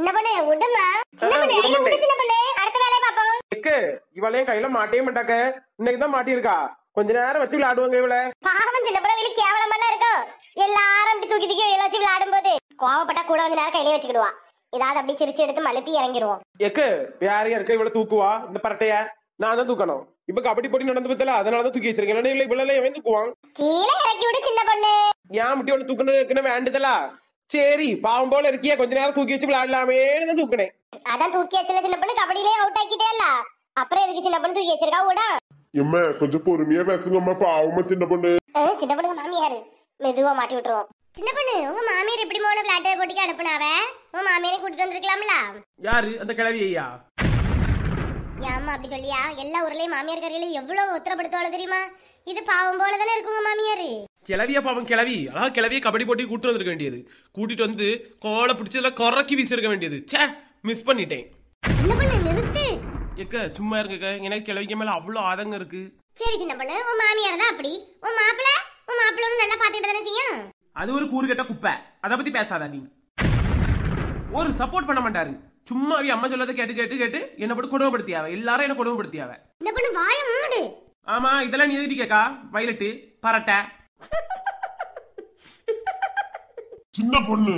இவளையும் கையில மாட்டவே மாட்டாக்க இன்னைக்கு தான் மாட்டியிருக்கா கொஞ்ச நேரம் வச்சு விளையாடுவாங்க இவள பாவம் சின்ன கேவலமெல்லாம் இருக்கும் எல்லாரும் அப்படி தூக்கி தூக்கி வச்சு விளையாடும் போது கோவப்பட்டா கூட வந்து நேரம் கையிலே வச்சுக்கிடுவா ஏதாவது அப்படி சிரிச்சு எடுத்து மழுப்பி இறங்கிடுவோம் எக்கு யாரையும் இருக்க இவ்வளவு தூக்குவா இந்த பரட்டைய நான் தான் தூக்கணும் இப்ப கபடி போட்டி நடந்து பத்தல தூக்கி வச்சிருக்கேன் எவன் தூக்குவான் கீழே இறக்கி சின்ன பொண்ணு ஏன் தூக்கணும் இருக்குன்னு வேண்டுதலா சரி பாவம் போல இருக்கியா கொஞ்ச நேரம் தூக்கி வச்சு விளையாடலாமே தான் அதான் தூக்கி வச்சல சின்ன பொண்ணு கபடியிலே அவுட் ஆக்கிட்டேல்ல அப்புறம் எதுக்கு சின்ன பொண்ணு தூக்கி வச்சிருக்கா கூட எம்மா கொஞ்சம் பொறுமையா பேசுங்கம்மா பாவமா சின்ன பொண்ணு சின்ன பொண்ணு மாமியாரு மெதுவா மாட்டி விட்டுருவோம் சின்ன பொண்ணு உங்க மாமியார் எப்படி மோன விளையாட்டு போட்டிக்கு அனுப்புனாவ உங்க மாமியாரை கூட்டிட்டு வந்திருக்கலாம்ல யாரு அந்த கிழவி ஐயா ஏமா அப்படி சொல்லியா எல்லா ஊர்லயும் மாமியார் கரையில எவ்வளவு உத்தரப்படுத்துவாளோ தெரியுமா இது பாவம் போல தானே இருக்குங்க மாமியாரு கிளவியா பாவம் கிளவி அதாவது கிளவியை கபடி போட்டி கூட்டு வந்திருக்க வேண்டியது கூட்டிட்டு வந்து கோல பிடிச்சதுல குறைக்கி வீசிருக்க வேண்டியது சே மிஸ் பண்ணிட்டேன் எக்க சும்மா இருக்க எனக்கு கிளவிக்க மேல அவ்வளவு ஆதங்கம் இருக்கு சரி சின்ன பொண்ணு உன் மாமியார் தான் அப்படி உன் மாப்பிள உன் மாப்பிள நல்லா பாத்துட்டு தானே செய்யும் அது ஒரு கூறுகட்ட குப்பை அத பத்தி பேசாதா நீ ஒரு சப்போர்ட் பண்ண மாட்டாரு சும்மா அவி அம்மா சொல்லாத கேட்டு கேட்டு கேட்டு என்ன போட்டு கொடுமைப்படுத்தியாவ எல்லாரும் என்ன கொடுமைப்படுத்தியாவ இந்த பொண்ணு வாய மூடு ஆமா இதெல்லாம் நீ எழுதி கேக்கா வயலட்டு பரட்டை சின்ன பொண்ணு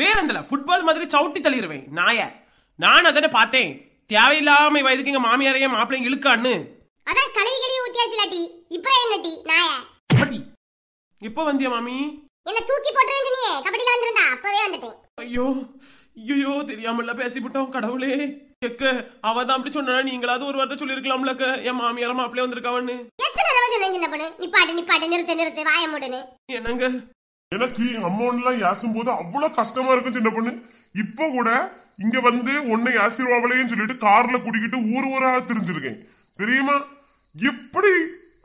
வேறந்தல ஃபுட்பால் மாதிரி சவுட்டி தள்ளிடுவேன் நாய நான் அதனை பார்த்தேன் தேவையில்லாம வயதுக்கு எங்க மாமியாரையும் மாப்பிள்ளையும் இழுக்கான்னு அதான் கழுவி கழுவி ஊத்தியாச்சு இப்போ என்னடி நாய இப்போ வந்தியா மாமி என்ன தூக்கி போட்டுருந்துனியே கபடியில வந்திருந்தா அப்பவே வந்துட்டேன் ஐயோ ஐயோ தெரியாமல்ல பேசிவிட்டோம் கடவுளே எக்க அவதான் அப்படி சொன்னா நீங்களாவது ஒரு வார்த்தை சொல்லிருக்கலாம்லக்க என் மாமியார மாப்பிளே வந்திருக்காவன்னு என்னங்க எனக்கு எல்லாம் யாசும் போது அவ்வளவு கஷ்டமா இருக்கு சின்ன பொண்ணு இப்ப கூட இங்க வந்து உன்னை ஆசீர்வாவலையும் சொல்லிட்டு கார்ல குடிக்கிட்டு ஊர் ஊரா தெரிஞ்சிருக்கேன் தெரியுமா எப்படி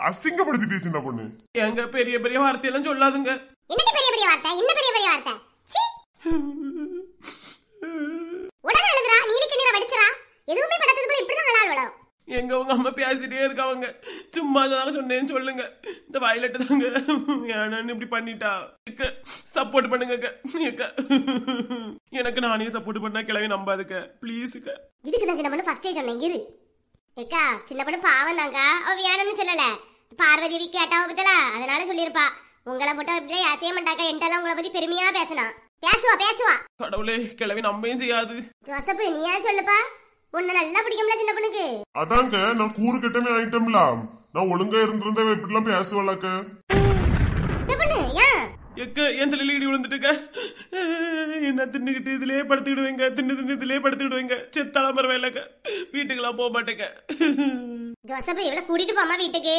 அசிங்கப்படுத்திட்டு சின்ன பொண்ணு எங்க பெரிய பெரிய வார்த்தை எல்லாம் சொல்லாதுங்க என்ன பெரிய பெரிய வார்த்தை என்ன பெரிய பெரிய வார்த்தை எங்க உங்க அம்மா பேசிட்டே அவங்க சும்மா தாங்க சொன்னேன்னு சொல்லுங்க இந்த வயலட்டு தாங்க ஏனான்னு இப்படி பண்ணிட்டா சப்போர்ட் பண்ணுங்க எனக்கு நானே சப்போர்ட் பண்ணா கிளவி நம்பாதுக்க ப்ளீஸுக்க இதுக்கு தான் சின்ன பொண்ணு ஃபர்ஸ்டே சொன்னேன் இரு ஏக்கா சின்ன பொண்ணு பாவம் தாங்க அவ வேணும்னு சொல்லல பார்வதி கேட்டாவ பத்தலா அதனால சொல்லியிருப்பா உங்களை போட்டு இப்படியே அசைய மாட்டாக்கா என்கிட்ட உங்களை பத்தி பெருமையா பேசினா பேசுவா பேசுவா கடவுளே கிளவி நம்பையும் செய்யாது ஜோசப் நீயா சொல்லுப்பா உன்னை நல்லா பிடிக்கும்ல சின்ன பொண்ணுக்கு அதாங்க நான் கூறு கட்டமே ஆயிட்டம்ல நான் ஒழுங்கா இருந்திருந்தா இப்படி எல்லாம் பேசுவலாக்க சின்ன விழுந்துட்டுக்க என்ன இதுலயே தின்னு தின்னு இதுலயே வீட்டுக்கெல்லாம் போக மாட்டேங்க வீட்டுக்கு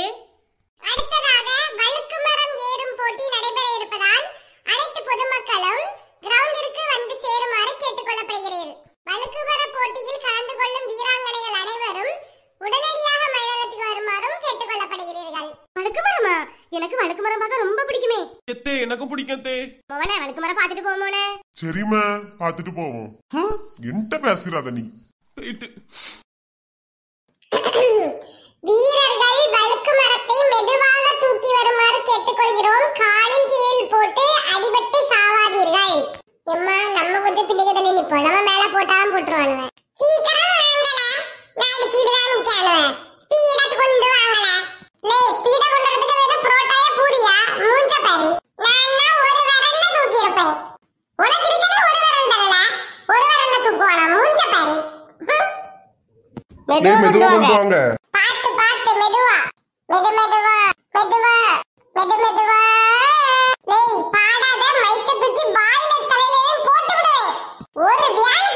பிடிக்கத்தே மோனே வழுக்கு மரம் பாத்துட்டு போமோனே சரிம்மா பாத்துட்டு போவோம் என்கிட்ட பேசுறாத நீ ரைட்டு வீரர்கள் வழுக்கு மரத்தை மெதுவாக தூக்கி வருமாறு கேட்டுக்கொள்கிறோம் காலில் கீழ் போட்டு அடிபட்டு சாவாதீர்கள் எம்மா நம்ம கொஞ்சம் பின்னுக்கு தள்ளி நிப்போம் மேல போட்டாலும் போட்டுருவானுங்க மெதுவா மெதுவா கொண்டு வாங்க பாத்து பாத்து மெதுவா மெது மெதுவா மெதுவா மெது மெதுவா டேய் பாடாத மைக்க தூக்கி வாயில தலையில போட்டு விடுவேன் ஒரு வியாதி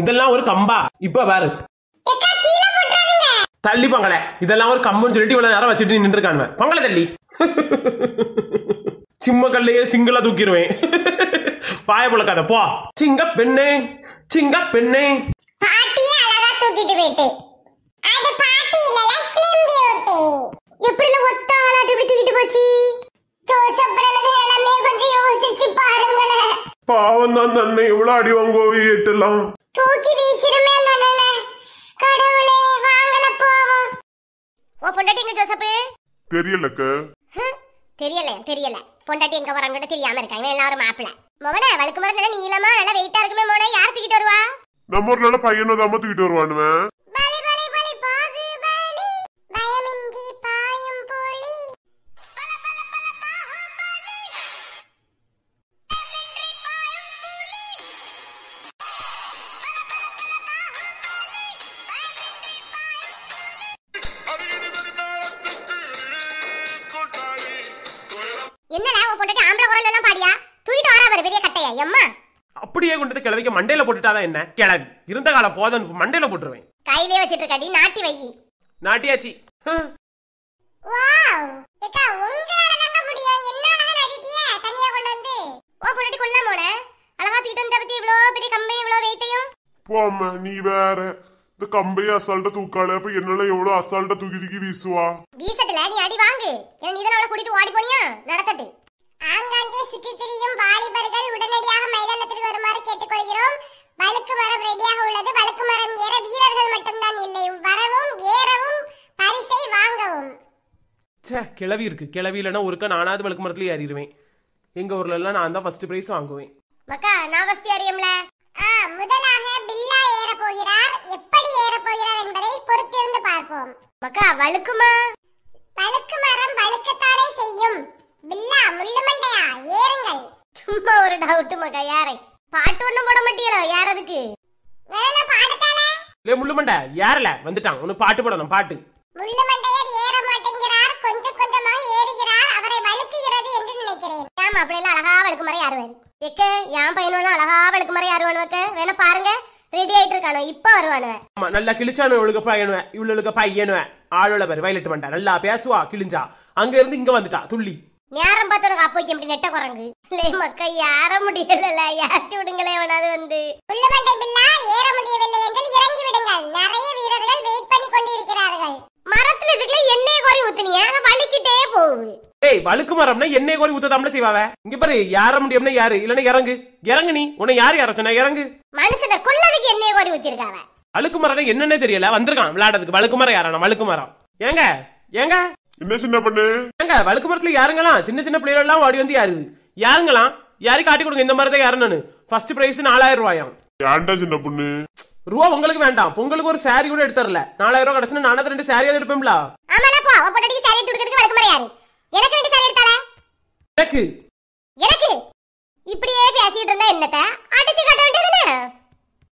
இதெல்லாம் ஒரு கம்பா இப்ப பாரு தள்ளி பொங்கல இதெல்லாம் ஒரு கம்புன்னு சொல்லிட்டு இவ்வளவு நேரம் வச்சுட்டு நின்று இருக்காங்க பொங்கல தள்ளி சிம்ம கல்லையே சிங்கிளா தூக்கிடுவேன் பாய புழக்காத போ சிங்க பெண்ணே சிங்க பெண்ணே பாவம் தான் தன்னை இவ்வளவு அடி வாங்குவோம் எட்டுலாம் பாபு தெரியலக்க தெரியல தெரியல பொண்டாட்டி எங்க வராங்கட தெரியாம இருக்காங்க எல்லாரும் மாப்பிள மோனே வழுக்கு மரம் நீளமா நல்லா வெயிட்டா இருக்குமே மோனே யார் தூக்கிட்டு வருவா நம்ம ஒரு நல்ல பையனோ தான் தூக்கிட்டு வருவானுவன் எம்மா அப்படியே கொண்டு வந்து கிழவிக்கு மண்டையில போட்டுட்டாதான் என்ன கிழவி இருந்த காலம் போதும் மண்டையில போட்டுருவேன் கையிலே வச்சிட்டு நாட்டி வை நாட்டியாச்சி வாவ் தனியா கொண்டு வந்து ஓ பொண்டாட்டி கொல்லாம் போனே அழகா தூக்கிட்டு வந்த பத்தி இவ்வளோ பெரிய கம்பை வெயிட்டையும் போம்மா நீ வேற இந்த கம்பையை அசால்ட்டா தூக்காளே அப்ப என்னால எவ்வளவு அசால்ட்டா தூக்கி தூக்கி வீசுவா வீசத்துல நீ அடி வாங்கு ஏன் நீ ஓடி போனியா ஆங்காங்கே சுற்றித் திரியும் வாலிபர்கள் உடனடியாக மைதானத்திற்கு வருமாறு கேட்டுக்கொள்கிறோம் வழுக்கு மரம் ரெடியாக உள்ளது வழுக்கு மரம் ஏற வீரர்கள் மட்டும்தான் இல்லை வரவும் ஏறவும் பரிசை வாங்கவும் சே கிளவி இருக்கு கிளவி இல்லைன்னா ஒருக்கா நானாவது வழுக்கு மரத்துல ஏறிடுவேன் எங்க ஊர்ல எல்லாம் நான் தான் ஃபர்ஸ்ட் பிரைஸ் வாங்குவேன் மக்கா நான் ஃபர்ஸ்ட் ஏறியம்ல முதலாக பில்லா ஏற போகிறார் எப்படி ஏற போகிறார் என்பதை பொறுத்திருந்து பார்ப்போம் மக்கா வழுக்குமா வழுக்கு மரம் வழுக்கத்தானே செய்யும் பில்லா முள்ளுமண்டையா ஏறுங்கள் சும்மா ஒரு டவுட் மகா யாரை பாட்டு ஒண்ணும் போட மாட்டீங்களோ யார் அதுக்கு வேணா லே முள்ளுமண்டை யாரல வந்துட்டான் உனக்கு பாட்டு போடணும் பாட்டு முள்ளுமண்டையர் ஏற மாட்டேங்கிறார் கொஞ்சம் கொஞ்சமாக ஏறுகிறார் அவரை வழுக்குகிறது என்று நினைக்கிறேன் ஆமா அப்படியெல்லாம் அழகா வழுக்கு மறை யாருவாரு எக்க என் பையனோட அழகா வழுக்கு மறை யாருவானுவக்க வேணா பாருங்க ரெடி ஆயிட்டு இருக்கானோ இப்ப ஆமா நல்லா கிழிச்சானு பேர் மண்டா நல்லா பேசுவா கிழிஞ்சா அங்க இருந்து இங்க வந்துட்டா துள்ளி நேரம் பார்த்து உனக்கு அப்போ வைக்க நெட்ட குரங்கு இல்லை மக்கா ஏற முடியல ஏத்தி விடுங்களே வேணாது வந்து உள்ளமண்டை பில்லா ஏற முடியவில்லை என்று இறங்கி விடுங்கள் நிறைய வீரர்கள் வெயிட் பண்ணி கொண்டிருக்கிறார்கள் மரத்துல இதுக்குள்ள எண்ணெய் கோரி ஊத்துனியா வலிக்கிட்டே போகுது ஏய் வழுக்கு மரம்னா எண்ணெய் கோரி ஊத்தாமல செய்வாவ இங்க பாரு யார முடியும்னா யாரு இல்லனா இறங்கு இறங்கு நீ உன்னை யாரு யார சொன்னா இறங்கு மனுஷன கொல்லதுக்கு எண்ணெய் கோரி ஊத்திருக்காவ வழுக்கு மரம் என்னன்னே தெரியல வந்திருக்கான் விளையாடுறதுக்கு வழுக்கு மரம் யாரான வழுக்கு மரம் ஏங்க ஏங்க என்ன சின்ன பண்ணு ஏங்க வழுக்குமரத்தில் யாருங்களா சின்ன சின்ன பிள்ளைகள்லாம் ஓடி வந்து யாருது யாருங்களா யாரு காட்டி கொடுங்க இந்த மாதிரி தான் யாருன்னு ஃபர்ஸ்ட் பிரைஸ் நாலாயிரம் ரூபாயா சின்ன பொண்ணு ரூபா உங்களுக்கு வேண்டாம் பொங்கலுக்கு ஒரு சாரி கூட எடுத்துறல நாலாயிரம் ரூபாய் கிடைச்சுனா நானும் ரெண்டு சாரியாவது எடுப்பேன்ல சாரி எடுத்து கொடுக்கிறதுக்கு எனக்கு எனக்கு எனக்கு இப்படியே பேசிட்டு இருந்தா என்னத்த அடிச்சு கட்ட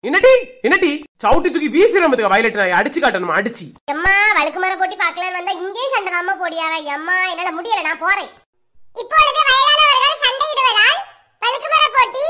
என்னடி என்னடி சவுட்டி தூக்கி வீசுற மதுக்கு வயலட் நான் அடிச்சு காட்டணும் அடிச்சு எம்மா வழுக்கு மரம் போட்டி பார்க்கலாம்னு வந்தா இங்கேயும் சண்டை தாம போடியாவ எம்மா என்னால முடியல நான் போறேன் இப்பொழுது வயலானவர்கள் சண்டையிடுவதால் வழுக்கு மரம் போட்டி